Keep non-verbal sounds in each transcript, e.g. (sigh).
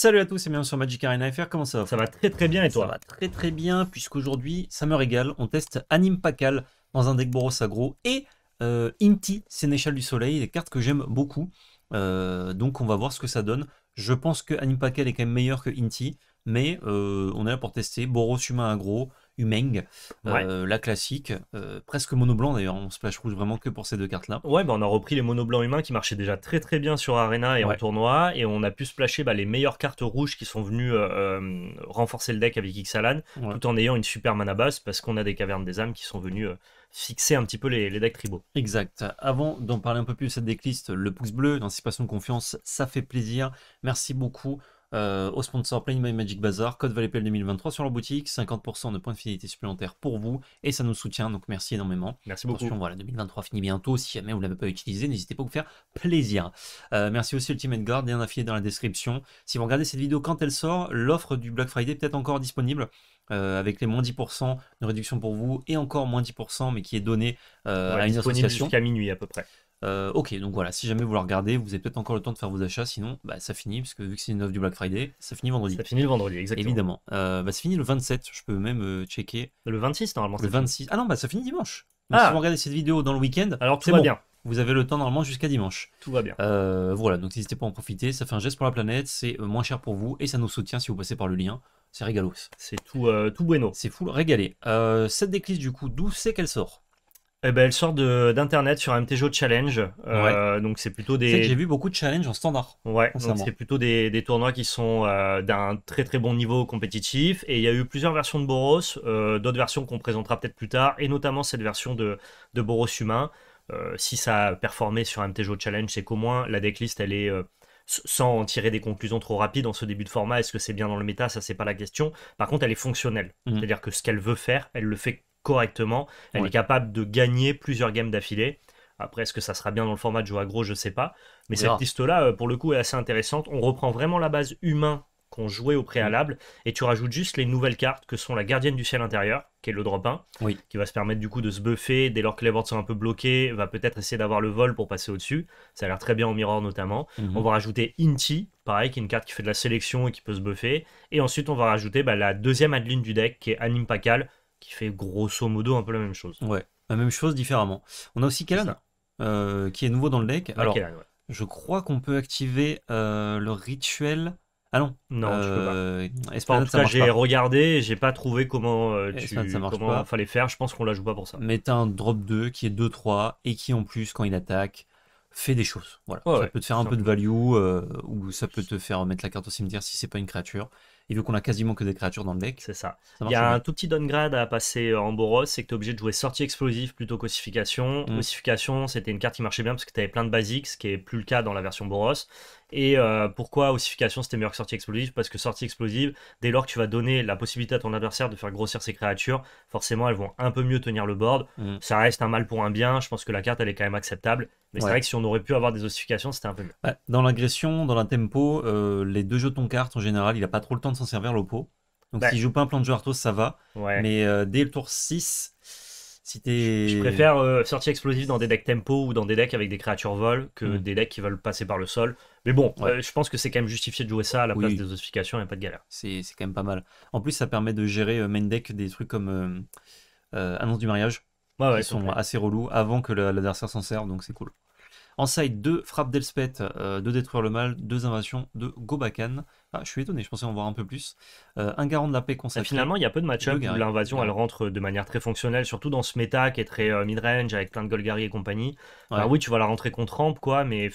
Salut à tous et bienvenue sur Magic Arena FR, comment ça va Ça va très très bien et toi Ça va très très bien puisqu'aujourd'hui, ça me régale, on teste Anim Pakal dans un deck Boros Agro et euh, Inti, Sénéchal du Soleil, des cartes que j'aime beaucoup. Euh, donc on va voir ce que ça donne. Je pense que Anim Pakal est quand même meilleur que Inti, mais euh, on est là pour tester Boros Humain Agro, Humeng, euh, la classique, euh, presque mono blanc d'ailleurs, on splash rouge vraiment que pour ces deux cartes-là. Ouais, ben on a repris les mono blancs humains qui marchaient déjà très très bien sur Arena et en tournoi, et on a pu splasher bah, les meilleures cartes rouges qui sont venues euh, renforcer le deck avec Ixalan, tout en ayant une super mana base parce qu'on a des cavernes des âmes qui sont venues fixer un petit peu les, decks tribaux. Exact. Avant d'en parler un peu plus de cette decklist, le pouce bleu, l'anticipation de confiance, ça fait plaisir. Merci beaucoup. Euh, au sponsor sponsor My Magic Bazaar, code ValetPL 2023 sur leur boutique, 50% de points de fidélité supplémentaires pour vous et ça nous soutient donc merci énormément. Merci beaucoup. voilà, 2023 finit bientôt. Si jamais vous ne l'avez pas utilisé, n'hésitez pas à vous faire plaisir. Euh, merci aussi Ultimate Guard, lien affilié dans la description. Si vous regardez cette vidéo quand elle sort, l'offre du Black Friday est peut-être encore disponible. Euh, avec les moins 10% de réduction pour vous et encore moins 10% mais qui est donné à une association. Jusqu'à minuit à peu près. Euh, ok, donc voilà, si jamais vous la regardez, vous avez peut-être encore le temps de faire vos achats, sinon bah, ça finit, parce que vu que c'est une offre du Black Friday, ça finit vendredi. Ça finit le vendredi, exactement. Évidemment. Euh, bah, ça finit le 27, je peux même euh, checker. Le 26 normalement. Le 26. Ah non, bah ça finit dimanche. Ah. Si vous regardez cette vidéo dans le week-end, alors tout va bien. Vous avez le temps normalement jusqu'à dimanche. Tout va bien. voilà, donc n'hésitez pas à en profiter, ça fait un geste pour la planète, c'est moins cher pour vous et ça nous soutient si vous passez par le lien. C'est régalos. C'est tout, tout bueno. C'est fou, régalé. cette déclise du coup, d'où c'est qu'elle sort eh ben, elle sort d'internet sur MTGO Challenge. Euh, donc c'est plutôt des. J'ai vu beaucoup de challenges en standard. Ouais. c'est plutôt des, tournois qui sont euh, d'un très très bon niveau compétitif. Et il y a eu plusieurs versions de Boros, euh, d'autres versions qu'on présentera peut-être plus tard, et notamment cette version de, Boros humain. si ça a performé sur MTGO Challenge, c'est qu'au moins la decklist elle est sans en tirer des conclusions trop rapides en ce début de format, est-ce que c'est bien dans le méta Ça, c'est pas la question. Par contre, elle est fonctionnelle. Mmh. C'est-à-dire que ce qu'elle veut faire, elle le fait correctement. Elle est capable de gagner plusieurs games d'affilée. Après, est-ce que ça sera bien dans le format de jeu gros Je sais pas. Mais cette piste là euh, pour le coup, est assez intéressante. On reprend vraiment la base humain qu'on jouait au préalable et tu rajoutes juste les nouvelles cartes que sont la gardienne du ciel intérieur, qui est le drop 1, qui va se permettre du coup de se buffer dès lors que les boards sont un peu bloqués, va peut-être essayer d'avoir le vol pour passer au-dessus. Ça a l'air très bien en mirror notamment. Mhm. On va rajouter Inti, pareil, qui est une carte qui fait de la sélection et qui peut se buffer. Et ensuite, on va rajouter bah, la deuxième adeline du deck, qui est Animpacal, qui fait grosso modo un peu la même chose. Ouais, la même chose différemment. On a aussi Kellan, euh, qui est nouveau dans le deck. Alors, je crois qu'on peut activer euh, le rituel. Ah non. Non, tu peux pas. Euh, en tout cas, j'ai regardé, j'ai pas trouvé comment tu ça comment fallait faire. Je pense qu'on la joue pas pour ça. Mais t'as un drop 2 qui est 2-3 et qui en plus quand il attaque fait des choses. Voilà. ça peut te faire un peu de value ou ça peut te faire mettre la carte au cimetière si c'est pas une créature. Et vu qu'on a quasiment que des créatures dans le deck. C'est ça. Il y a un tout petit downgrade à passer euh, en Boros, c'est que tu es obligé de jouer sortie explosive plutôt qu'ossification. Mm. Ossification, c'était une carte qui marchait bien parce que tu avais plein de basiques, ce qui est plus le cas dans la version Boros. Et euh, pourquoi ossification c'était meilleur que sortie explosive Parce que sortie explosive, dès lors que tu vas donner la possibilité à ton adversaire de faire grossir ses créatures, forcément elles vont un peu mieux tenir le board. Mm. Ça reste un mal pour un bien. Je pense que la carte elle est quand même acceptable. Mais c'est vrai que si on aurait pu avoir des ossifications, c'était un peu mieux. Dans l'agression, dans la tempo, euh, les deux jetons cartes en général, il n'a pas trop le temps de s'en servir l'oppo. Donc bah s'il joue pas un plan de jeu Arthos, ça va. Mais euh, dès le tour 6, je préfère sortir euh, sortie dans des decks tempo ou dans des decks avec des créatures vol que hmm. des decks qui veulent passer par le sol. Mais bon, euh, je pense que c'est quand même justifié de jouer ça à la place des ossifications et pas de galère. C'est quand même pas mal. En plus, ça permet de gérer euh, main deck des trucs comme Annonce du mariage. Ouais, ouais, qui sont assez relous avant que l'adversaire s'en serve, donc c'est cool. En side, 2 frappe d'Elspeth, 2 euh, détruire le mal, deux invasions de Gobakan. Ah, je suis étonné, je pensais en voir un peu plus. Euh, un garant de la paix bah, consacré. finalement, il y a peu de match-up où l'invasion, elle rentre de manière très fonctionnelle, surtout dans ce méta qui est très euh, mid-range avec plein de Golgari et compagnie. Bah oui, tu vas la rentrer contre ramp, quoi, mais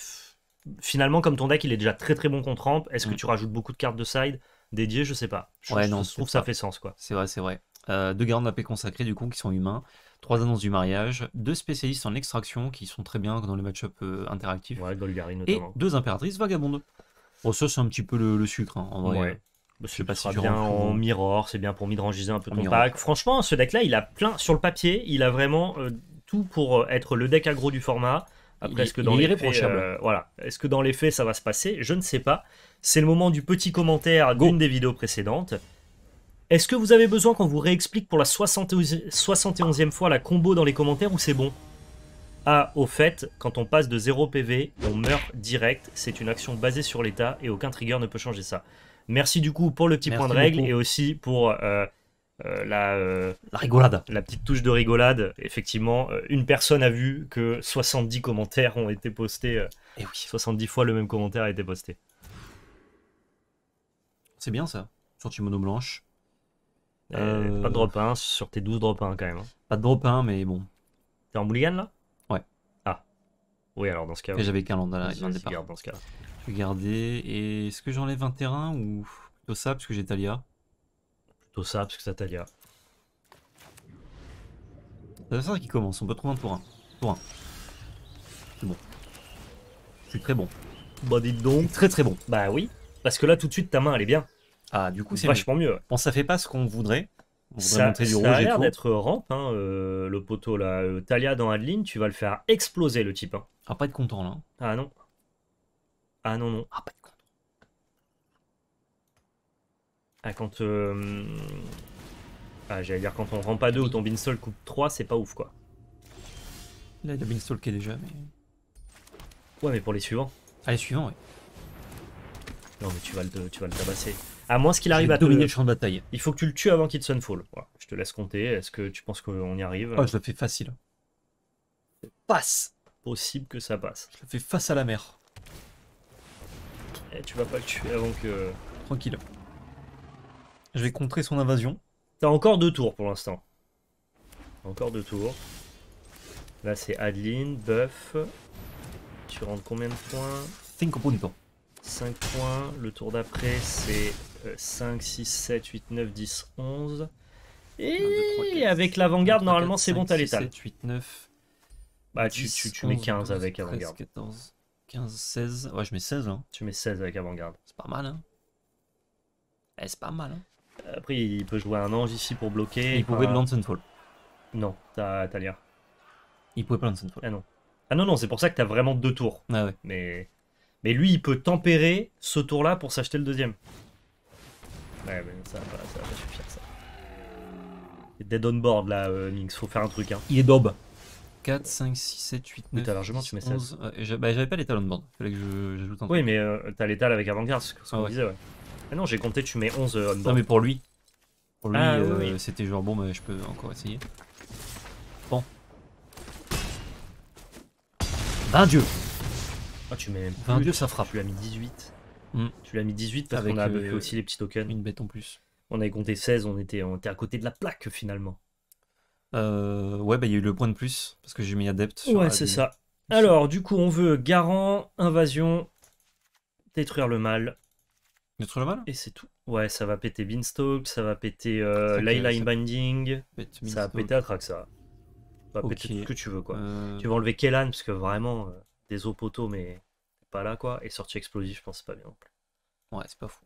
finalement, comme ton deck, il est déjà très très bon contre ramp, est-ce que mm. tu rajoutes beaucoup de cartes de side dédiées Je sais pas. Je, trouve que trouve ça fait sens, quoi. C'est vrai, c'est vrai. deux garants de la paix consacrés, du coup, qui sont humains trois annonces du mariage, deux spécialistes en extraction qui sont très bien dans les match-up euh, interactifs. Ouais, Golgari notamment. Et deux impératrices vagabondes. Bon, ça, c'est un petit peu le, sucre, hein, en vrai. Ouais. pas si bien en mirror, c'est bien pour midrangiser un peu ton Franchement, ce deck-là, il a plein sur le papier, il a vraiment euh, tout pour euh, être le deck aggro du format. Ah, dans les voilà, est-ce que dans les faits ça va se passer Je ne sais pas. C'est le moment du petit commentaire d'une des vidéos précédentes. Est-ce que vous avez besoin qu'on vous réexplique pour la 71e fois la combo dans les commentaires ou c'est bon Ah, au fait, quand on passe de 0 PV, on meurt direct, c'est une action basée sur l'état et aucun trigger ne peut changer ça. Merci du coup pour le petit point de règle et aussi pour euh, euh, euh, la, rigolade. La petite touche de rigolade. Effectivement, une personne a vu que 70 commentaires ont été postés. et eh oui. 70 fois le même commentaire a été posté. C'est bien ça. Sortie mono blanche. Euh, euh, pas de drop 1 sur tes 12 drop 1 quand même. Hein. Pas de drop 1, mais bon. T'es en mulligan là Ouais. Ah. Oui, alors dans ce cas. J'avais qu'un land à départ. dans ce cas. Je vais garder. Et est-ce que j'enlève un terrain ou plutôt ça parce que j'ai Talia Plutôt ça parce que t'as Talia. C'est ça qui commence, on peut trouver un tour 1. Tour 1. C'est bon. Je suis très bon. Bah dites donc. Très très bon. Bah oui, parce que là tout de suite ta main elle est bien. Ah, du coup, c'est vachement mieux. Bon, ça fait pas ce qu'on voudrait. On ça, du ça a l'air d'être rampe, hein, euh, le poteau là. Euh, Talia dans Adeline, tu vas le faire exploser le type. Hein. Ah, pas être content là. Hein. Ah non. Ah non, non. Ah, pas être content. Ah, quand. Euh, ah, j'allais dire quand on rampe à deux ou ton Binstall coupe 3, c'est pas ouf quoi. Là, il a Binstall qui est déjà, mais. Ouais, mais pour les suivants. Ah, les suivants, oui. Non, mais tu vas le, tu vas le tabasser. À moins qu'il arrive à dominer le champ de bataille. Il faut que tu le tues avant qu'il sunfall. Voilà. Je te laisse compter. Est-ce que tu penses qu'on y arrive ah, Je le fais facile. Passe Possible que ça passe. Je le fais face à la mer. Et eh, tu vas pas le tuer avant que. Tranquille. Je vais contrer son invasion. T'as encore deux tours pour l'instant. Encore deux tours. Là c'est Adeline, Buff. Tu rentres combien de points 5 points. 5 points. Le tour d'après c'est 5, 6, 7, 8, 9, 10, 11. Et avec l'avant-garde, normalement, c'est bon, t'as l'étal. 7, 8, 9. Bah, tu, mets 15 avec avant-garde. 14, 15, 16. Ouais, je mets 16. Hein. Tu mets 16 avec avant-garde. C'est pas mal, hein. Eh, c'est pas mal, hein. Après, il peut jouer un ange ici pour bloquer. Il pouvait de Fall. Non, t'as l'air. Il pouvait pas Fall. Ah non. Ah non, non, c'est pour ça que t'as vraiment deux tours. Ah, mais, mais lui, il peut tempérer ce tour-là pour s'acheter le deuxième. Ouais, mais ça va, bah, ça va pas suffire, ça. Il est Dead on board là, euh, Minx, faut faire un truc. Hein. Il est daube. 4, 5, 6, 7, 8, 9. Oui, t'as largement, tu mets 16. Euh, bah j'avais pas l'étal on board. Fallait que j'ajoute un truc. Oui, mais euh, t'as l'étal avec avant-garde, ce qu'on ah disait, ouais. Mais ah non, j'ai compté, tu mets 11 euh, on board. Non, mais pour lui. Pour lui, ah c'était genre bon, mais bah, je peux encore essayer. Bon. 20 Dieu! Ah, tu mets 20 Dieu, ça frappe. Tu à mis 18. Mm. Tu l'as mis 18 parce qu'on a euh, aussi les petits tokens. Une bête en plus. On avait compté 16, on était, on était à côté de la plaque finalement. Euh, ouais, bah il y a eu le point de plus parce que j'ai mis adepte. ouais, c'est ça. Alors, du coup, on veut garant, invasion, détruire le mal. Détruire le mal Et c'est tout. Ouais, ça va péter Beanstalk, ça va péter euh, Leyline Binding, ça... va péter Atraxa. Ça péter tout ce que tu veux quoi. Euh. Tu vas enlever Kellan parce que vraiment, des hauts poteaux, mais là, quoi. Et sortie explosive, je pense, pas bien Ouais, c'est pas fou.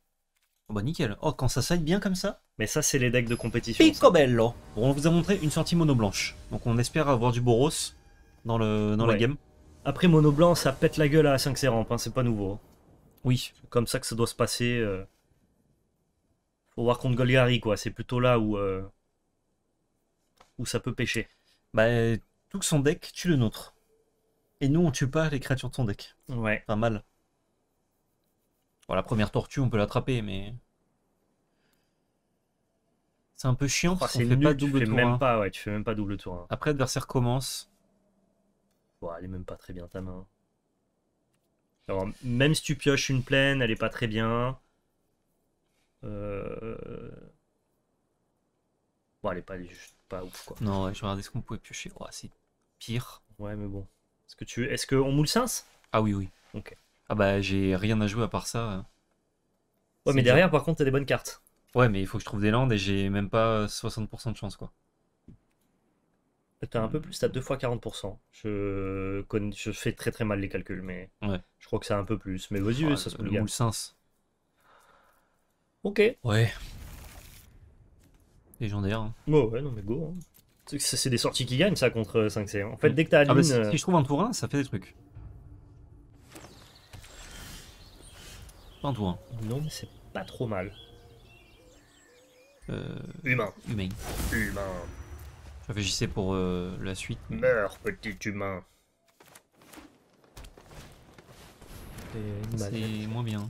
bon bah nickel. Oh, quand ça side bien comme ça. Mais ça, c'est les decks de compétition. Picobello. Bon, on vous a montré une sortie mono blanche. Donc on espère avoir du Boros dans, le, dans la game. Après, mono blanc, ça pète la gueule à 5 c hein, c'est pas nouveau. Oui. Comme ça que ça doit se passer. Euh. Faut voir contre Golgari, quoi. C'est plutôt là où, euh, où ça peut pêcher. Bah, tout son deck, tue le nôtre. Et nous, on tue pas les créatures de son deck. Ouais. Pas mal. Bon, la première tortue, on peut l'attraper, mais. C'est un peu chiant parce qu'on fait double Fais même hein. pas, ouais, tu fais même pas double tour. Hein. Après, adversaire commence. Bon, elle est même pas très bien ta main. Alors, même si tu pioches une plaine, elle est pas très bien. Euh... Bon, elle est pas, juste pas ouf quoi. Non, ouais, je regardais ce qu'on pouvait piocher. Oh, c'est pire. Ouais, mais bon. Est-ce que tu, qu'on moule 5 Ah oui, oui. Ok. Ah bah j'ai rien à jouer à part ça. Hein. Ouais, mais derrière, par contre, t'as des bonnes cartes. Ouais, mais il faut que je trouve des landes et j'ai même pas 60% de chance, quoi. T'as un peu plus, t'as deux fois 40%. Je, je fais très très mal les calculs, mais je crois que c'est un peu plus. Mais vas-y, oh, ça se peut Le moule Ok. Ouais. Légendaire. Hein. ouais, non mais go. Hein. C'est des sorties qui gagnent ça contre 5C. Euh, en fait, mm. dès que t'as Aline. Ah bah, euh, si, je trouve un tour 1, ça fait des trucs. Un tour 1. Non, mais c'est pas trop mal. Euh... Humain. Humain. Humain. Je réfléchissais pour euh, la suite. Meurs, petit humain. C'est moins bien.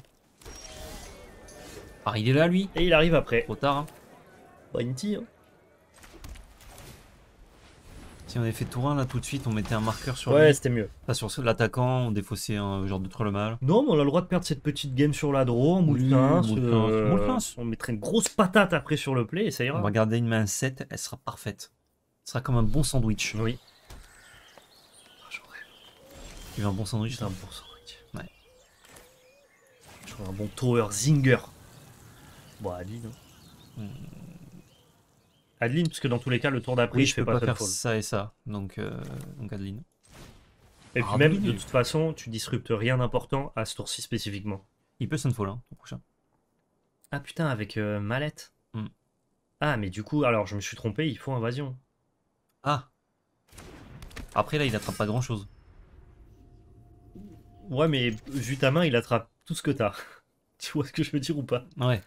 Ah, il est là, lui. Et il arrive après. Trop tard. Hein. Bounty, bah, hein. Si on avait fait 1 là tout de suite, on mettait un marqueur sur Ouais, c'était mieux. Pas sur l'attaquant, on défaussait un genre de le mal. Non, mais on a le droit de perdre cette petite game sur la en ou moulin. On mettrait une grosse patate après sur le play et ça ira. On va garder une main 7, elle sera parfaite. Ce sera comme un bon sandwich. Oui. Tu ah, veux un bon sandwich C'est un bon sandwich. Ouais. Je trouve un bon tower zinger. Bon, allez. non Adeline, que dans tous les cas, le tour d'après, je ne peux pas, faire ça et ça. Donc, euh, Adeline. Et puis ah, même, de toute façon, tu disruptes rien d'important à ce tour-ci spécifiquement. Il peut sunfall, hein, au prochain. Ah putain, avec euh, mallette. Hmm. Ah, mais du coup, alors je me suis trompé, il faut invasion. Ah. Après, là, il attrape pas grand-chose. Ouais, mais vu ta main, il attrape tout ce que t'as. (laughs) tu vois ce que je veux dire ou pas Ouais.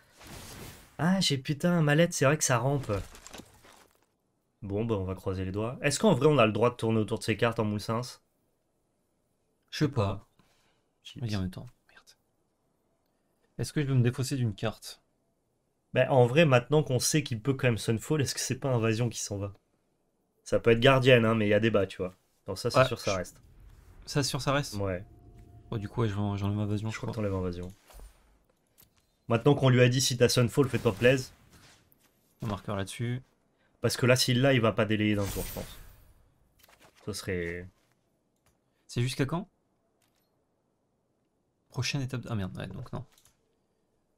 Ah, j'ai putain, mallette, c'est vrai que ça rampe. Bon, ben on va croiser les doigts. Est-ce qu'en vrai, on a le droit de tourner autour de ces cartes en moussins Je sais pas. Je vais temps. Merde. Est-ce que je vais me défausser d'une carte ben, en vrai, maintenant qu'on sait qu'il peut quand même Sunfall, est-ce que c'est pas Invasion qui s'en va Ça peut être gardienne, hein, mais il y a débat, tu vois. ça, c'est sûr, ça reste. Ça, sûr, ça reste Ouais. Oh, du coup, j'enlève Invasion, je, crois. Invasion. Maintenant qu'on lui a dit si t'as Sunfall, fais-toi plaise. On marqueur là-dessus. Parce que là, s'il l'a, il va pas délayer d'un tour, je pense. Ce serait. C'est jusqu'à quand Prochaine étape. Ah merde, ouais, donc non.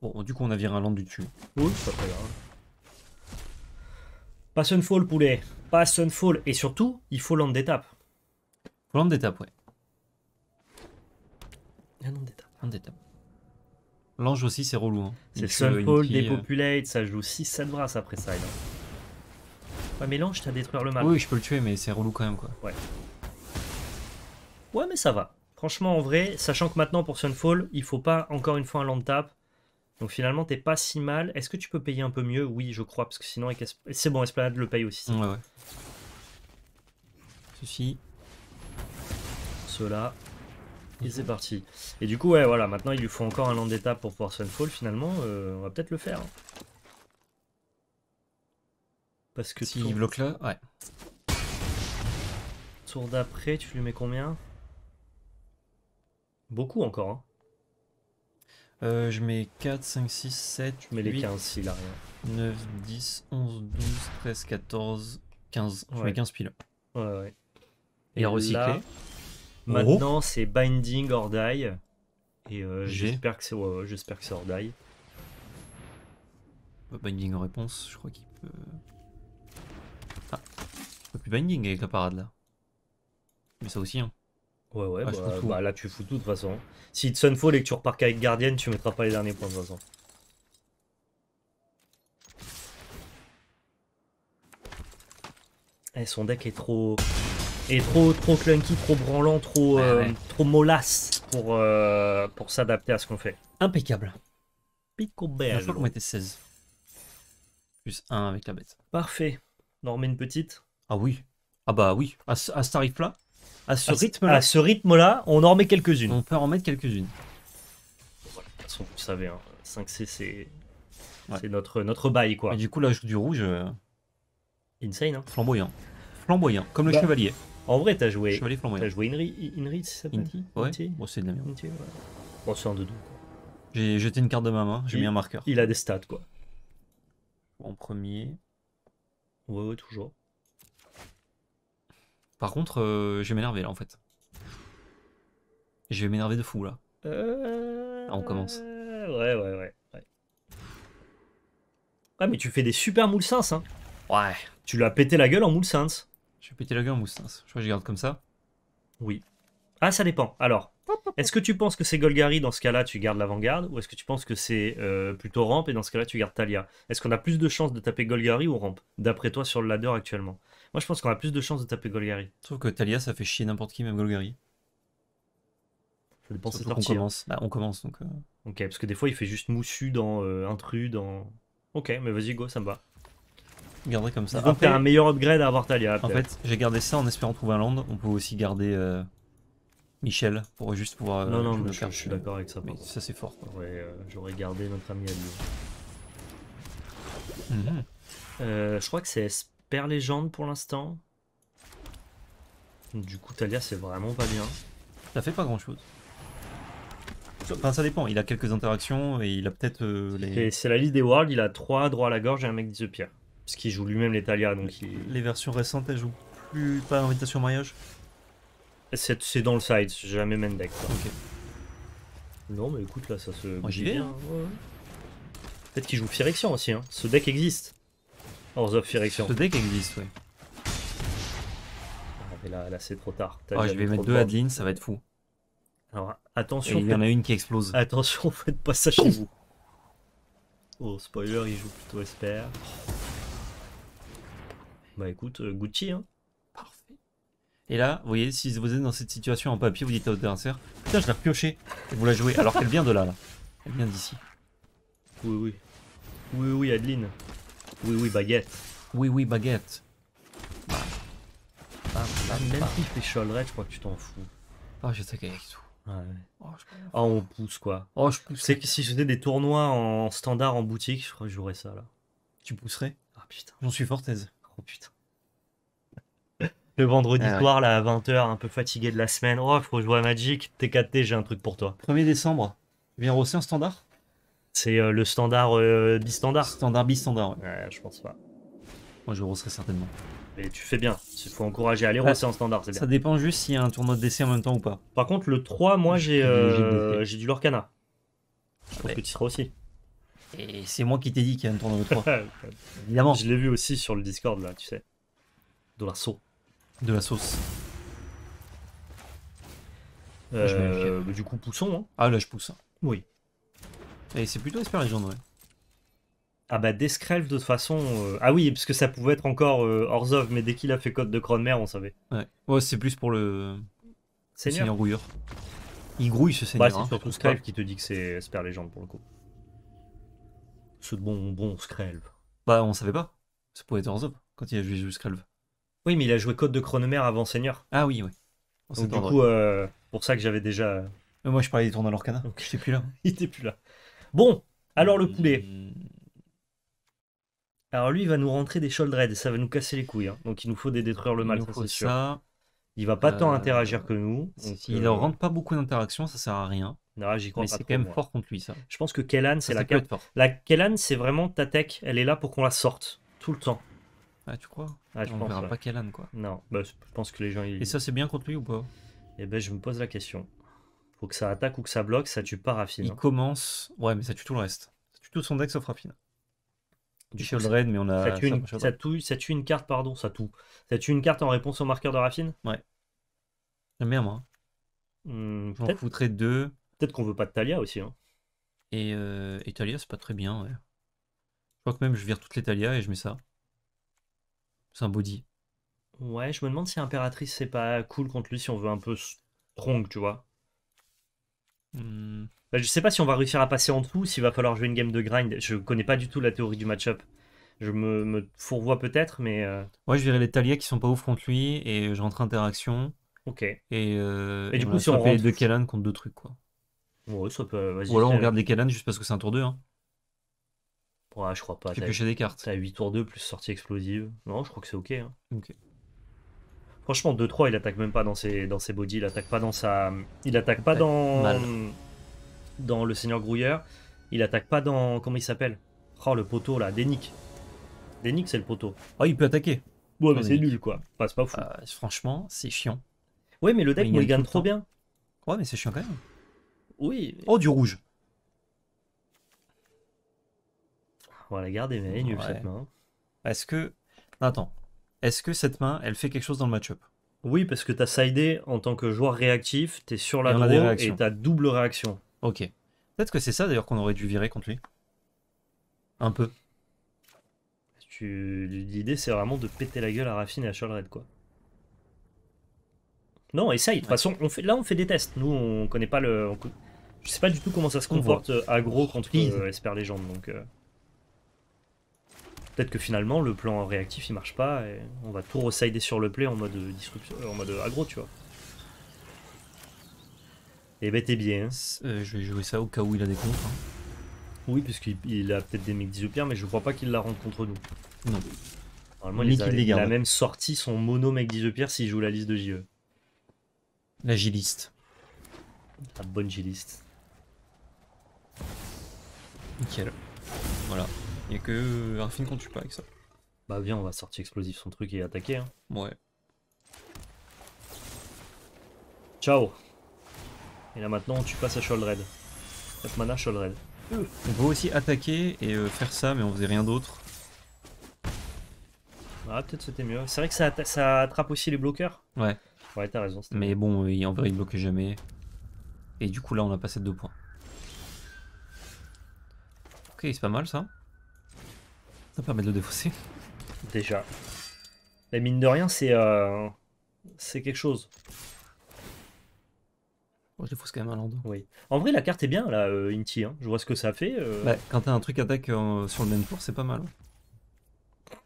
Bon, du coup, on a viré un land du dessus. Oui, c'est pas grave. Pas Sunfall, poulet. Pas Sunfall. Et surtout, il faut land d'étape. Faut land d'étape, ouais. Il land d'étape. Land d'étape. L'ange aussi, c'est relou. Hein. C'est Sunfall, dépopulate, euh, ça joue 6-7 brasses après ça. Hein. Ouais, mais l'ange, t'as détruire le mal. Oui, je peux le tuer, mais c'est relou quand même, quoi. Ouais. Ouais, mais ça va. Franchement, en vrai, sachant que maintenant pour Sunfall, il faut pas encore une fois un land tap. Donc finalement, t'es pas si mal. Est-ce que tu peux payer un peu mieux Oui, je crois, parce que sinon, c'est bon, Esplanade le paye aussi. Ouais, ouais. Ceci. Cela. Et c'est parti. Et du coup, ouais, voilà, maintenant il lui faut encore un land d'étape pour pouvoir Sunfall. Finalement, euh, on va peut-être le faire. Hein. Parce que S'il bloque là, ouais. Tour d'après, tu lui mets combien Beaucoup encore. Hein. Euh, je mets 4, 5, 6, 7. Je mets les 15 s'il a rien. 9, 10, 11, 12, 13, 14, 15. Je mets 15 piles. Ouais, ouais. Et, recycler. Oh. maintenant, c'est Binding or Die. Et euh, j'espère que c'est j'espère que c'est Binding en réponse, je crois qu'il peut. Ah, je plus binding avec la parade là. Mais ça aussi, hein. Ouais, ouais, ah, bah, bah, là tu fous tout de toute façon. Si te sunfall et que tu repars qu'avec Guardian, tu mettras pas les derniers points de toute façon. Eh, son deck est trop. est trop, trop clunky, trop branlant, trop, euh, trop mollasse pour, euh, pour s'adapter à ce qu'on fait. Impeccable. Pico Je crois qu'on était 16. Plus 1 avec la bête. Parfait. On en remet une petite Ah oui. Ah bah oui, à, ce, tarif-là. À ce rythme-là. ce rythme-là, on en remet quelques-unes. On peut en mettre quelques-unes. de toute façon, vous savez, 5C, hein, c'est notre, notre bail, quoi. Et du coup, là, je joue du rouge. Euh, Insane, hein Flamboyant. Flamboyant, comme le bah, chevalier. En vrai, t'as joué. Chevalier flamboyant. T'as joué Inri, Inri, ça Inti Ouais. Bon, c'est de la merde. Bon, c'est un de deux. J'ai jeté une carte de ma main, j'ai mis un marqueur. Il a des stats, quoi. En premier. Ouais, ouais, toujours. Par contre, euh, je vais m'énerver là en fait. Je vais m'énerver de fou là. Euh, on commence. Ouais, ouais, ouais, ouais. Ah, mais tu fais des super moules sens, hein. Ouais. Tu l'as pété la gueule en moules Je vais péter la gueule en moules Je vois que je garde comme ça. Oui. Ah, ça dépend. Alors, est-ce que tu penses que c'est Golgari, dans ce cas-là, tu gardes l'avant-garde, ou est-ce que tu penses que c'est euh, plutôt Ramp, et dans ce cas-là, tu gardes Talia Est-ce qu'on a plus de chances de taper Golgari ou Ramp, d'après toi, sur le ladder actuellement Moi, je pense qu'on a plus de chances de taper Golgari. Je trouve que Talia, ça fait chier n'importe qui, même Golgari. Ça dépend qu'on on commence. Bah, on commence, donc... Euh. Ok, parce que des fois, il fait juste moussu dans intrus, euh, dans... Ok, mais vas-y, go, ça me va. Garder comme ça. un meilleur upgrade à avoir Talia. En fait, j'ai gardé ça en espérant trouver un land. On peut aussi garder... Michel, pour juste pouvoir. Euh, non, non, je, suis d'accord avec ça. ça, c'est fort. Euh, j'aurais gardé notre ami à mhm. euh, je crois que c'est Esper Légende pour l'instant. Du coup, Talia, c'est vraiment pas bien. Ça fait pas grand chose. Enfin, ça dépend. Il a quelques interactions et il a peut-être C'est la liste des Worlds. Il a 3 droits à la gorge et un mec de pierre. Parce qu'il joue lui-même les Talia. Donc Les versions récentes, elles jouent plus pas invitation mariage c'est dans le side, jamais main deck. Non mais écoute là ça se... Moi j'y vais. Hein. Peut-être qu'il joue Firection aussi. Hein. Ce deck existe. Horse of Firection Ce deck existe, ouais. Ah, mais là, c'est trop tard. Ah, je vais mettre deux Adeline, ça va être fou. Alors attention. Il y en a une qui explose. Attention, (laughs) faites pas ça chez vous. Oh, spoiler, il joue plutôt Esper. Bah écoute, euh, Gucci, hein. Et là, vous voyez, si vous êtes dans cette situation en papier, vous dites à votre danseur, putain, je l'ai repioché. Et vous la jouez, alors qu'elle vient de là, là. Elle vient d'ici. Oui, oui. Oui, oui, Adeline. Oui, oui, baguette. Oui, oui, baguette. Bah, bah, bah, Même si je je crois que tu t'en fous. Ah, je sais tout. Oh, ah, on pousse quoi. Oh, je pousse. C'est que si je des tournois en standard en boutique, je crois que je jouerais ça là. Tu pousserais Ah putain. J'en suis aise. Oh putain. Le vendredi ah soir, là, à 20h, un peu fatigué de la semaine. Oh, faut jouer à Magic, T4T, j'ai un truc pour toi. 1er décembre, tu viens rosser en standard C'est euh, le standard bi-standard. Euh, bistandard. Standard bistandard, ouais. ouais. je pense pas. Moi, je rosserai certainement. Mais tu fais bien. Il faut encourager à aller rosser en standard, c'est bien. Ça dépend juste s'il y a un tournoi de DC en même temps ou pas. Par contre, le 3, moi, euh, j'ai du Lorcana. Je pense que tu seras aussi. Et c'est moi qui t'ai dit qu'il y a un tournoi de 3. (laughs) Évidemment. Je l'ai vu aussi sur le Discord, là, tu sais. De l'assaut de la sauce. Euh, bah, du coup, poussons. Hein. Ah là, je pousse. Hein. Oui. Et c'est plutôt espère légende, ouais. Ah bah, Descrelve, de toute façon. Euh, ah oui, parce que ça pouvait être encore euh, hors Orzov, mais dès qu'il a fait Code de Cronmer, on savait. Ouais, ouais c'est plus pour le. Seigneur. Rouilleur. Il grouille ce Seigneur. Bah, c'est hein. surtout qui te dit que c'est espère légende pour le coup. Ce bon, bon screlve Bah, on savait pas. Ça pouvait être Orzov quand il a joué screlve oui, mais il a joué Code de chronomère avant Seigneur. Ah oui, oui. Oh, c'est Donc, du coup, euh, pour ça que j'avais déjà. Euh, moi, je parlais des tournois leur l'Orcana. Donc, j'étais plus là. (laughs) il était plus là. Bon, alors le poulet. Hmm. Alors lui, il va nous rentrer des Sholdred, ça va nous casser les couilles. Hein. Donc il nous faut des détruire le mal, ça, c'est sûr. Il va pas tant euh, interagir que nous. il ne rentre pas beaucoup d'interactions, ça sert à rien. non, j'y crois Mais c'est quand même fort contre lui, ça. Je pense que Kellan, c'est la La Kellan, c'est vraiment ta tech. Elle est là pour qu'on la sorte tout le temps. Ah, tu crois ah, On verra pas pas âme quoi. Non, bah, je pense que les gens. Ils... Et ça, c'est bien contre lui ou pas Eh ben, je me pose la question. Faut que ça attaque ou que ça bloque, ça tue pas Raffine. Il hein. commence. Ouais, mais ça tue tout le reste. Ça tue tout son deck sauf Raffine. Du Shield Raid, mais on a. Ça tue, une... carte, pardon, ça tue. Ça tue une carte en réponse au marqueur de Raffine Ouais. J'aime bien, moi. Je hmm, J'en foutrais deux. Peut-être qu'on veut pas de Talia aussi. Hein. Et, euh... Talia, c'est pas très bien, Je crois que même je vire toutes les Talia et je mets ça. C'est un body. Ouais, je me demande si Impératrice, c'est pas cool contre lui si on veut un peu strong, tu vois. Hmm. Bah, je sais pas si on va réussir à passer en dessous, s'il va falloir jouer une game de grind. Je connais pas du tout la théorie du match-up. Je me, fourvoie peut-être, mais. Euh. Ouais, je verrai les Talia qui sont pas ouf contre lui et je rentre interaction. Ok. Et, euh, du coup, on si on deux Kalan contre deux trucs, quoi. Ouais, ça peut. Ou alors on garde les Kalan juste parce que c'est un tour 2. Hein. Ouais, je crois pas. Tu fais des cartes. T'as 8 tours 2 plus sortie explosive. Non, je crois que c'est ok, hein. Franchement, 2-3, il attaque même pas dans ses, dans ses body, il attaque pas dans sa. Il attaque pas dans. Dans le Seigneur Grouilleur. Il attaque pas dans. Comment il s'appelle Oh, le poteau là, Denik. Denik, c'est le poteau. Oh, il peut attaquer. Ouais, mais c'est nul quoi. Bah, pas fou. Euh, franchement, c'est chiant. Ouais, mais le deck, il, gagne trop bien. Ouais, mais c'est chiant quand même. Oui. Oh, du rouge. On va la garder, mais elle est nulle cette main. Est-ce que. Attends. Est-ce que cette main, elle fait quelque chose dans le match-up Oui, parce que t'as Side'é en tant que joueur réactif, t'es sur la droite et t'as double réaction. Ok. Peut-être que c'est ça d'ailleurs qu'on aurait dû virer contre lui. Un peu. Tu... L'idée c'est vraiment de péter la gueule à Raffine et à Charles quoi. Non, essaye. De toute façon, on fait... là on fait des tests. Nous on connaît pas le. Je sais pas du tout comment ça se comporte euh, aggro contre euh, Esper Légende donc. Euh peut-être que finalement le plan réactif il marche pas et on va tout resider sur le play en mode euh, destruction, euh, en mode euh, agro, tu vois. Et eh ben t'es bien. Hein. je vais jouer ça au cas où il a des contres. Hein. Oui Oui, puisqu'il a peut-être des mecs mais je crois pas qu'il la rentre contre nous. Non. Normalement, il, a, même sorti son mono mec si s'il joue la liste de JE. La giliste. La bonne giliste. Nickel. Voilà a que euh, film qu'on tue pas avec ça. Bah viens, on va sortir explosif son truc et attaquer. Hein. Ouais. Ciao. Et là maintenant, tu passes à Sholdred. Cette mana Sholdred. On peut aussi attaquer et euh, faire ça, mais on faisait rien d'autre. Ah, peut-être c'était mieux. C'est vrai que ça, ça, attrape aussi les bloqueurs. Ouais. Ouais, t'as raison. Mais bon, il, euh, en vrai, il bloquait jamais. Et du coup, là, on a passé deux 2 points. Ok, c'est pas mal ça. Ça permet de le défausser. Déjà. Mais mine de rien, c'est euh, c'est quelque chose. Moi, je défausse quand même un l'endroit. Oui. En vrai, la carte est bien, là, euh, Inti. Hein. Je vois ce que ça fait. Euh. Bah, quand t'as un truc attaque sur le même tour, c'est pas mal. Hein.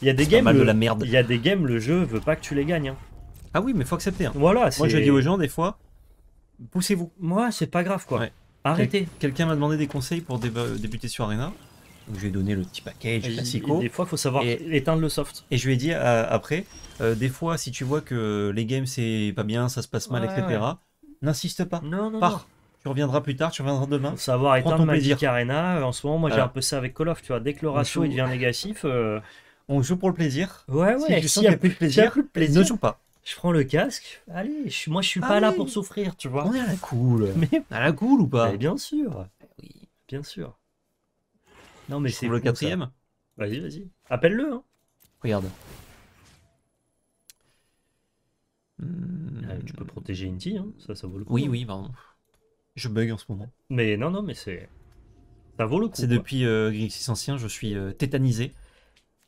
Il y a des games. la merde. Il y a des games, le jeu veut pas que tu les gagnes. Hein. Ah oui, mais faut accepter. Voilà. Moi, je dis aux gens, des fois, poussez-vous. Moi, c'est pas grave, quoi. Arrêtez. Quelqu'un m'a demandé des conseils pour débuter sur Arena je lui ai donné le petit package classico. des fois, il faut savoir éteindre le soft. Et je lui ai dit euh, après, euh, des fois, si tu vois que les games, c'est pas bien, ça se passe mal, etc., n'insiste pas. Non, non, Pars. Tu reviendras plus tard, tu reviendras demain. Faut savoir éteindre En ce moment, moi, j'ai un peu ça avec Call of. Tu vois, dès que le ratio il devient négatif. Euh, On joue pour le plaisir. Ouais, ouais. Si, sens qu'il n'y a, plus de plaisir, ne joue pas. Je prends le casque. Allez, moi, je suis pas là pour souffrir, tu vois. On est à la cool. (laughs) Mais... À la cool ou pas Bien sûr. Bah oui, bien sûr. Non, mais c'est le quatrième. Vas-y, vas-y. Appelle-le. Hein. Regarde. Ah, tu peux protéger Inti, hein. ça, ça vaut le coup. Oui, hein. oui, pardon. Je bug en ce moment. Mais non, non, mais c'est. Ça vaut le coup. C'est depuis euh, Grixis Ancien, je suis euh, tétanisé.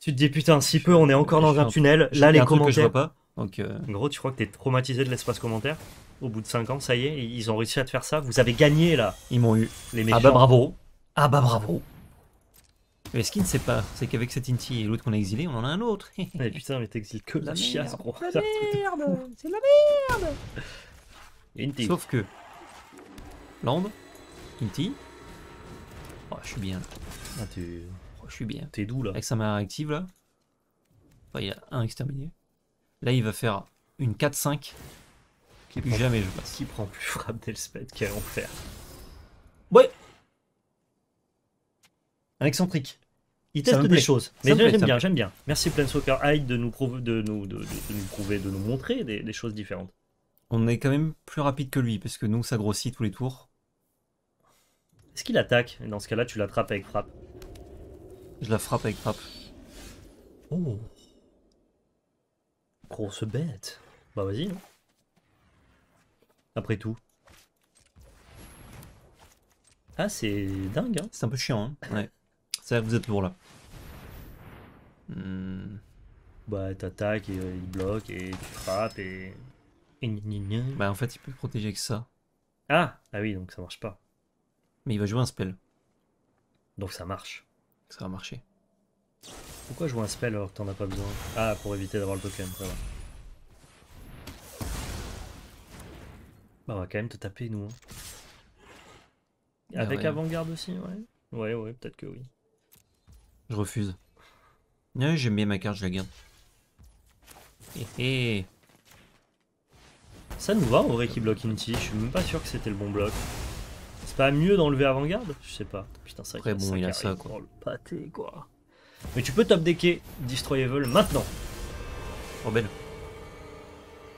Tu te dis putain, si peu, on est encore dans un tunnel. Là, les commentaires. je vois pas. Donc, euh. gros, tu crois que t'es traumatisé de l'espace commentaire Au bout de 5 ans, ça y est, ils ont réussi à te faire ça. Vous avez gagné là. Ils m'ont eu. Les Ah bah bravo. Ah bah bravo. Mais ce qui ne sait pas, c'est qu'avec cet Inti et l'autre qu'on a exilé, on en a un autre. mais (laughs) putain, mais t'exiles que la, la chiasse, gros. La (laughs) merde C'est la merde Inti. Sauf que. Land, Inti. Oh, je suis bien. Ah, tu, Oh, je suis bien. T'es doux, là Avec sa main active là. Enfin, il y a un exterminé. Là, il va faire une 4-5. Qui jamais, je passe. Qui prend plus frappe d'Elspeth Quel enfer. Ouais Un excentrique. Il teste des choses. Mais j'aime bien, j'aime bien. Merci Planeswalker Hyde de nous, prouver, de, nous, de, nous prouver, de nous montrer des, choses différentes. On est quand même plus rapide que lui, parce que nous, ça grossit tous les tours. Est-ce qu'il attaque Et Dans ce cas-là, tu l'attrapes avec frappe. Je la frappe avec frappe. Oh Grosse bête Bah vas-y. Après tout. Ah, c'est dingue, hein C'est un peu chiant, hein ouais cest que vous êtes lourd là. Hmm. Bah, t'attaques, et, euh, il bloque, et tu frappes, et. Bah, en fait, il peut protéger que ça. Ah Ah oui, donc ça marche pas. Mais il va jouer un spell. Donc ça marche. Ça va marcher. Pourquoi jouer un spell alors que t'en as pas besoin Ah, pour éviter d'avoir le token, ça Bah, on va quand même te taper, nous. Hein. Ah avec avant-garde aussi, ouais. Ouais, ouais, peut-être que oui. Je refuse. Non, ah, j'aime bien ma carte, je la garde. Hé eh, eh. Ça nous va au vrai qui bloque Inti, je suis même pas sûr que c'était le bon bloc. C'est pas mieux d'enlever avant-garde Je sais pas. Putain, ça bon, il a ça quoi. Le quoi. Mais tu peux top decker Destroy Evil maintenant. Oh belle.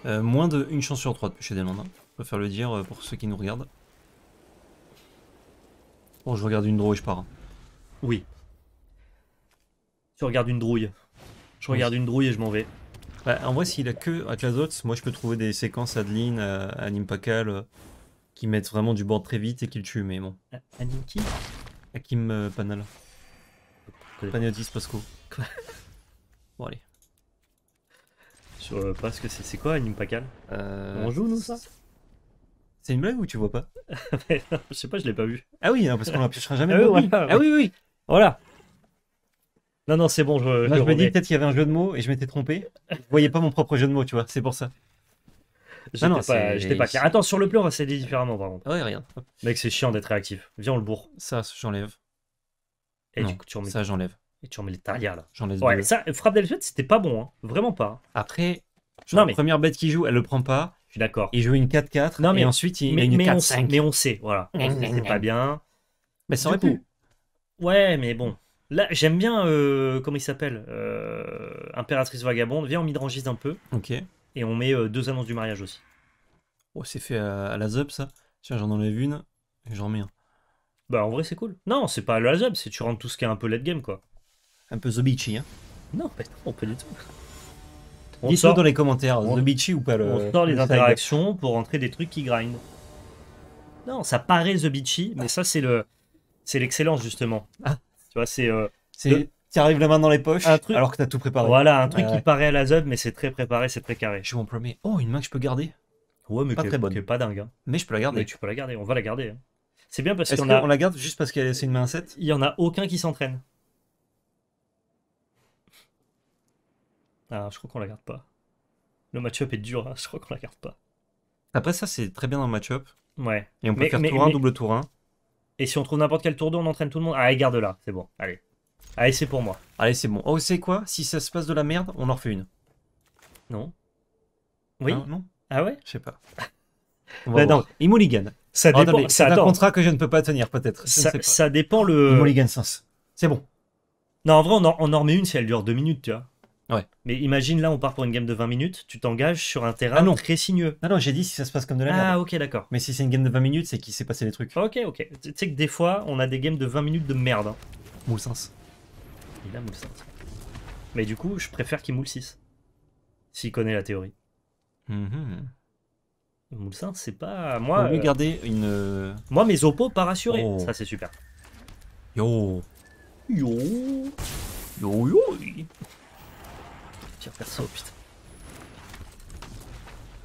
Euh, moins de une chance sur trois de pêcher des lendemains. Hein. Je préfère le dire euh, pour ceux qui nous regardent. Bon, je regarde une draw et je pars. Hein. Oui. Je regarde une drouille. Je regarde une drouille et je m'en vais. Bah, en vrai, s'il a que Atlazots, moi je peux trouver des séquences Adeline à, euh, à euh, qui mettent vraiment du bord très vite et qui le tuent, mais bon. à euh, qui Hakim Panal. Panayotis Pasco. Bon, allez. Sur pas ce que c'est quoi Euh... On joue, nous, ça c'est une blague ou tu vois pas (laughs) Je sais pas, je l'ai pas vu. Ah oui, hein, parce qu'on la (laughs) piochera jamais. ah oui, ah oui. Voilà. Non, non, c'est bon. Je, je, me dis peut-être qu'il y avait un jeu de mots et je m'étais trompé. Je voyais pas mon propre jeu de mots, tu vois, c'est pour ça. Non, non, pas, j'étais pas clair. Attends, sur le plan, on va s'aider différemment, par contre. Ouais, rien. Mec, c'est chiant d'être réactif. Viens, on le bourre. Ça, j'enlève. Et du coup, tu remets. Ça, j'enlève. Et tu remets les taria là. J'enlève. Ouais, ça, frappe d'Elfette, c'était pas bon, hein. Vraiment pas. Après, genre, non, mais... première bête qui joue, elle le prend pas. Je suis d'accord. Il joue une 4-4. Non, mais ensuite, il met une 4-5. Mais on sait, voilà. On c'est pas bien. Mais ça aurait pu. Ouais, mais bon. Là, j'aime bien, euh, comment il s'appelle euh, Impératrice Vagabonde. Viens, on midrangise un peu. Ok. Et on met euh, deux annonces du mariage aussi. Oh, c'est fait à, la ZUP, ça. Tiens, j'en enlève une et j'en mets un. Bah, en vrai, c'est cool. Non, c'est pas à la ZUP, c'est tu rentres tout ce qui est un peu late game, quoi. Un peu The Beachy, hein Non, pas du tout. On dans les commentaires, The Beachy ou pas le. On sort les interactions pour rentrer des trucs qui grind. Non, ça paraît The Beachy, mais ça, c'est le. C'est l'excellence, justement. Ah c'est. Euh, c'est... Tu arrives la main dans les poches alors que t'as tout préparé. Voilà, un truc qui paraît à la zub, mais c'est très préparé, c'est très carré. Je vous promets. Oh, une main que je peux garder Ouais, mais pas très bonne. pas dingue. Hein. Mais je peux la garder. tu peux la garder, on va la garder. Hein. C'est bien parce qu'on la garde juste parce que c'est une main 7 Il y en a aucun qui s'entraîne. Ah, je crois qu'on la garde pas. Le match-up est dur, hein, je crois qu'on la garde pas. Après ça, c'est très bien dans le match-up. Ouais. Et on peut faire mais, tour 1, double tour 1. Et si on trouve n'importe quel tour d'eau, on entraîne tout le monde. Allez, garde-la, c'est bon, allez. Allez, c'est pour moi. Allez, c'est bon. Oh, c'est quoi Si ça se passe de la merde, on en refait une. Non. Oui ah, Non Ah ouais Je sais pas. (laughs) bah non, Ça oh, dépend. c'est un contrat que je ne peux pas tenir, peut-être. Ça, dépend le. Il C'est bon. Non, en vrai, on en, on en remet une si elle dure deux minutes, tu vois. Ouais. Mais imagine là, on part pour une game de 20 minutes, tu t'engages sur un terrain ah non. très sinueux. Ah non, j'ai dit si ça se passe comme de la merde. Ah ok, d'accord. Mais si c'est une game de 20 minutes, c'est qu'il s'est passé les trucs. Ok, ok. Tu sais que des fois, on a des games de 20 minutes de merde. Hein. Moule Il a moule Mais du coup, je préfère qu'il moule 6. S'il connaît la théorie. Mm-hmm. Moule c'est pas. Moi. Euh, garder une. Euh, moi, mes opos pas rassurés. Oh. Ça, c'est super. Yo. Yo. Yo, yo pire perso, putain.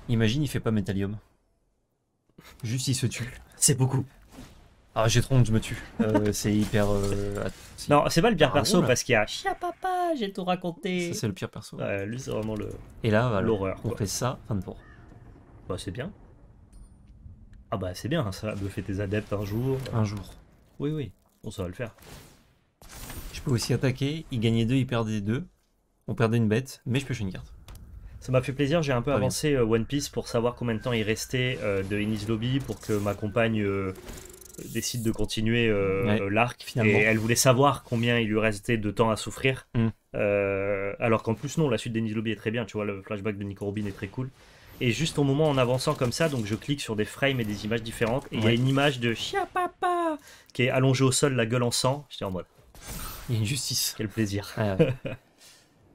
Imagine, il fait pas métallium. Juste, il se tue. C'est beaucoup. Ah, j'ai trop honte, je me tue. Euh, (laughs) c'est hyper. Euh, non, c'est pas le pire perso parce qu'il y a Chia papa, j'ai tout raconté. Ça, c'est le pire perso. Ouais, lui, c'est vraiment le. Et là, l'horreur. On fait ça, fin de tour. Bah, c'est bien. Ah, bah, c'est bien, ça, buffer tes adeptes un jour. Un jour. Oui, oui. On ça va le faire. Je peux aussi attaquer, il gagnait deux, il perdait deux on perdait une bête, mais je pioche une carte. Ça m'a fait plaisir, j'ai un peu avancé euh, One Piece pour savoir combien de temps il restait euh, de Ennis Lobby pour que ma compagne euh, décide de continuer l'arc finalement. Et elle voulait savoir combien il lui restait de temps à souffrir. Mm. alors qu'en plus non, la suite d'Ennis Lobby est très bien, tu vois, le flashback de Nico Robin est très cool. Et juste au moment en avançant comme ça, donc je clique sur des frames et des images différentes, et il y a une image de Chia Papa qui est allongé au sol, la gueule en sang. J'étais en mode. Il une justice. Quel plaisir. Ah (laughs)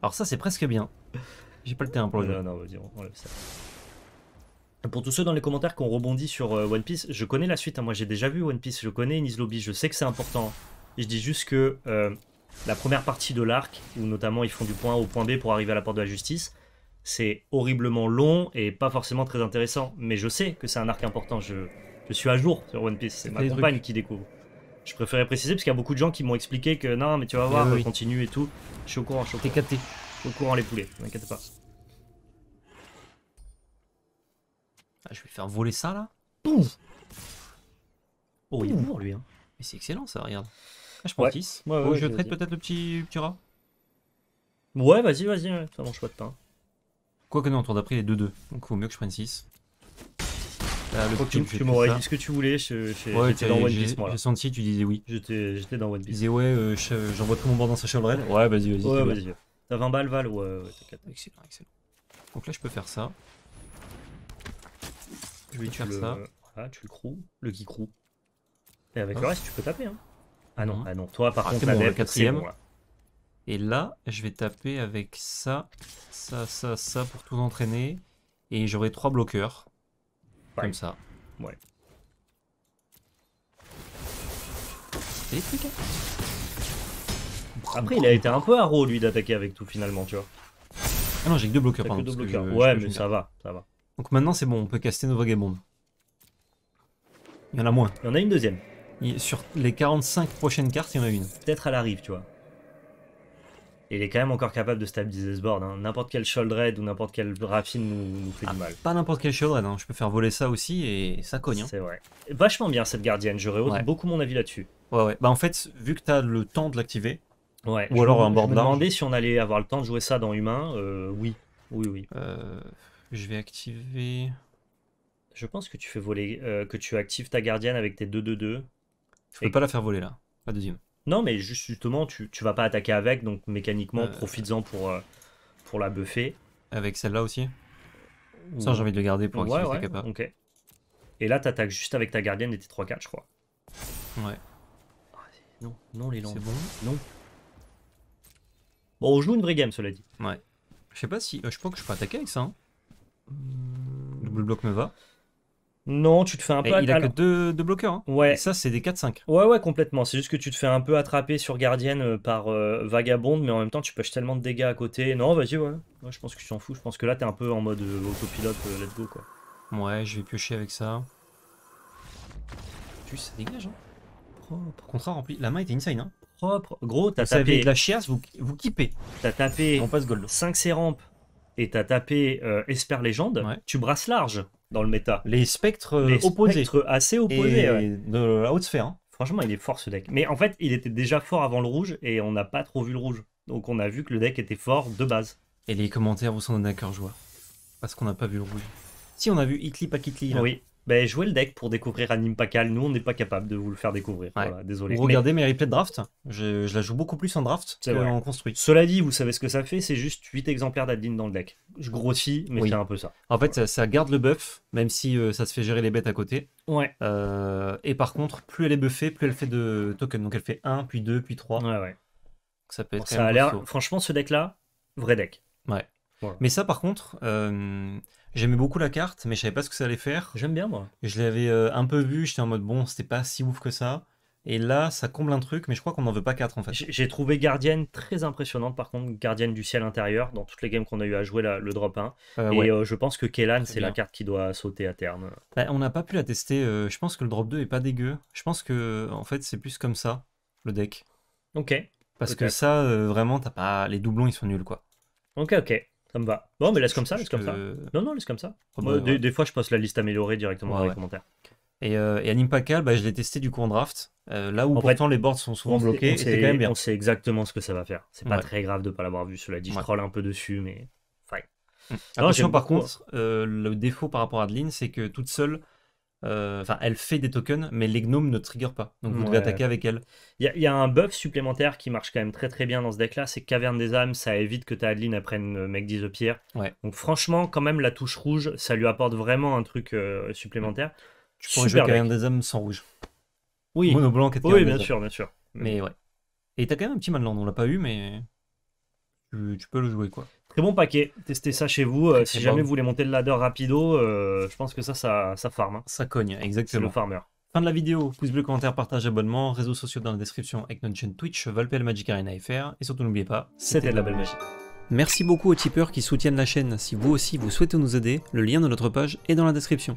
Alors ça, c'est presque bien. J'ai pas le terrain pour le ça. Pour tous ceux dans les commentaires qui ont rebondi sur euh, One Piece, je connais la suite. Hein. Moi, j'ai déjà vu One Piece, je connais nice Lobby, je sais que c'est important. Je dis juste que euh, la première partie de l'arc, où notamment ils font du point A au point B pour arriver à la porte de la justice, c'est horriblement long et pas forcément très intéressant. Mais je sais que c'est un arc important. Je, suis à jour sur One Piece. C'est ma compagne qui découvre. Je préférais préciser parce qu'il y a beaucoup de gens qui m'ont expliqué que non, mais tu vas voir, eh on continue et tout. Je suis au courant, je suis au courant. T'es capté. Je au courant, les poulets, t'inquiète pas. Ah, je vais faire voler ça là. Oh, il est mort lui. Hein. Mais c'est excellent ça, regarde. Ah, je prends 6, je traite peut-être le petit, petit rat. Ouais, vas-y, vas-y, ça mange pas de pain. Quoique non, tour d'après, les les 2-2. Donc, vaut mieux que je prenne 6. Ah, tu, tu m'aurais dit ce que tu voulais, j'étais ouais, dans One Piece. J'ai senti, tu disais oui. J'étais dans One Piece. Tu disais ouais, euh, j'envoie tout mon bord dans sa chevrette. Ouais, vas-y, vas-y. Ouais, vas-y. T'as 20 balles, Val Ouais, ouais t'inquiète. Excellent, excellent. Donc là, je peux faire ça. Je vais faire le... ça. Ah, tu le crew, le qui crew. Et avec le hein reste, tu peux taper. Hein. Ah non, hein ah non, toi par ah, contre, la bon, quatrième. Et là, je vais taper avec ça, ça, ça, ça pour tout entraîner. Et j'aurai trois bloqueurs. Comme ça. Ouais. Après, il a été un peu haro, lui, d'attaquer avec tout, finalement, tu vois. Ah non, j'ai que deux bloqueurs, par Deux ouais, mais ça va, ça va. Donc maintenant, c'est bon, on peut caster nos vagabondes. Il y en a moins. Il y en a une deuxième. sur les 45 prochaines cartes, il y en a une. Peut-être à la rive tu vois il est quand même encore capable de stabiliser ce board. Hein. N'importe quel Raid ou n'importe quel Raffin nous, fait du ah, mal. Pas n'importe quel Sholdred, hein. je peux faire voler ça aussi et ça cogne. Hein. C'est vrai. Vachement bien cette gardienne, j'aurais beaucoup mon avis là-dessus. Ouais, ouais. Bah en fait, vu que tu as le temps de l'activer, ouais. ou alors un board d'armes. Je me demandais si on allait avoir le temps de jouer ça dans Humain. Euh, oui, oui, oui. Euh, je vais activer. Je pense que tu fais voler, euh, que tu actives ta gardienne avec tes 2-2-2. Je peux pas la faire voler là, la deuxième. Non, mais justement, tu, tu vas pas attaquer avec, donc mécaniquement, euh, profites-en pour, euh, pour la buffer. Avec celle-là aussi Ça, j'ai envie de le garder pour qu'il ne ok. Et là, t'attaques juste avec ta gardienne et tes 3-4, je crois. Ouais, Non, non, les c'est bon. Non. Bon, on joue une vraie game, cela dit. Ouais, Je sais pas si. Euh, je pense que je peux attaquer avec ça. Hein. Double bloc me va. Non, tu te fais un peu. il a que deux, bloqueurs. Hein. Ouais. ça, c'est des 4-5. Ouais, ouais, complètement. C'est juste que tu te fais un peu attraper sur gardienne euh, par euh, vagabonde, mais en même temps, tu pêches tellement de dégâts à côté. Non, vas-y, ouais. ouais. Je pense que tu t'en fous. Je pense que là, t'es un peu en mode euh, autopilote, let's go, quoi. Ouais, je vais piocher avec ça. Tu ça dégage, hein. Propre. Contrat rempli. La main était inside, hein. Propre. Gros, t'as tapé. de la chiasse, vous, vous kippez. T'as tapé. On passe gold. 5 C rampes et t'as tapé Esper Légende. Tu brasses large dans le méta. Les spectres euh, les Spectres assez opposés. De la haute sphère. Hein. Franchement, il est fort ce deck. Mais en fait, il était déjà fort avant le rouge et on n'a pas trop vu le rouge. Donc on a vu que le deck était fort de base. Et les commentaires vous sont à cœur joie. Parce qu'on n'a pas vu le rouge. Si, on a vu Hitli, pas Hitli. Oui ben, jouez le deck pour découvrir Anime Pacal. Nous, on n'est pas capable de vous le faire découvrir. désolé. Vous regardez mes replays de draft. Je, la joue beaucoup plus en draft qu'en construit. Cela dit, vous savez ce que ça fait C'est juste 8 exemplaires d'Adeline dans le deck. Je grossis, mais c'est un peu ça. En fait, ça, garde le buff, même si euh, ça se fait gérer les bêtes à côté. Ouais. Euh, et par contre, plus elle est buffée, plus elle fait de tokens. Donc elle fait 1, puis 2, puis 3. Ouais, ouais. Ça peut être ça a l'air. Franchement, ce deck-là, vrai deck. Ouais. Mais ça, par contre, euh, j'aimais beaucoup la carte, mais je savais pas ce que ça allait faire. J'aime bien, moi. je l'avais euh, un peu vu, j'étais en mode bon, c'était pas si ouf que ça. Et là, ça comble un truc, mais je crois qu'on n'en veut pas quatre en fait. J'ai trouvé gardienne très impressionnante, par contre, gardienne du ciel intérieur, dans toutes les games qu'on a eu à jouer le drop 1. Euh, et je pense que Kellan, c'est la carte qui doit sauter à terme. Bah, on n'a pas pu la tester, je pense que le drop 2 est pas dégueu. Je pense que, en fait, c'est plus comme ça, le deck. Ok. Parce que ça, vraiment, t'as pas. Les doublons, ils sont nuls quoi. Ok, ok. Ça me va. Bon, mais laisse comme ça, laisse comme ça. Non, non, laisse comme ça. des, fois, je passe la liste améliorée directement dans les commentaires. Et, euh, et bah, je l'ai testé du coup en draft. Euh, là où en pourtant les boards sont souvent bloqués, c'est quand même bien. On sait exactement ce que ça va faire. C'est pas très grave de pas l'avoir vu. Cela dit, je troll un peu dessus, mais. Fine. Mm. Attention, par contre, euh, le défaut par rapport à Adeline, c'est que toute seule, euh, enfin, elle fait des tokens, mais les gnomes ne trigger pas. Donc vous devez attaquer avec elle. Il y, a un buff supplémentaire qui marche quand même très très bien dans ce deck-là, c'est Caverne des âmes, ça évite que ta Adeline apprenne euh, mec Mec the Pierre. Donc franchement, quand même, la touche rouge, ça lui apporte vraiment un truc euh, supplémentaire. Tu pourrais jouer Caverne des âmes sans rouge. Oui. Mono blanc, Oui, oui bien sûr, bien sûr. Mais ouais. Et t'as quand même un petit Manland, on l'a pas eu, mais tu peux le jouer quoi. Très bon paquet. Testez ça chez vous. Euh, si jamais vous voulez monter le ladder rapido, euh, je pense que ça, ça, ça farm. Hein. Ça cogne, exactement. c'est le farmer. Fin de la vidéo, pouce bleu, commentaire, partage, abonnement, réseaux sociaux dans la description avec notre chaîne Twitch, Valpel Magic Arena FR. Et surtout, n'oubliez pas, c'était de la belle magie. Merci beaucoup aux tipeurs qui soutiennent la chaîne. Si vous aussi vous souhaitez nous aider, le lien de notre page est dans la description.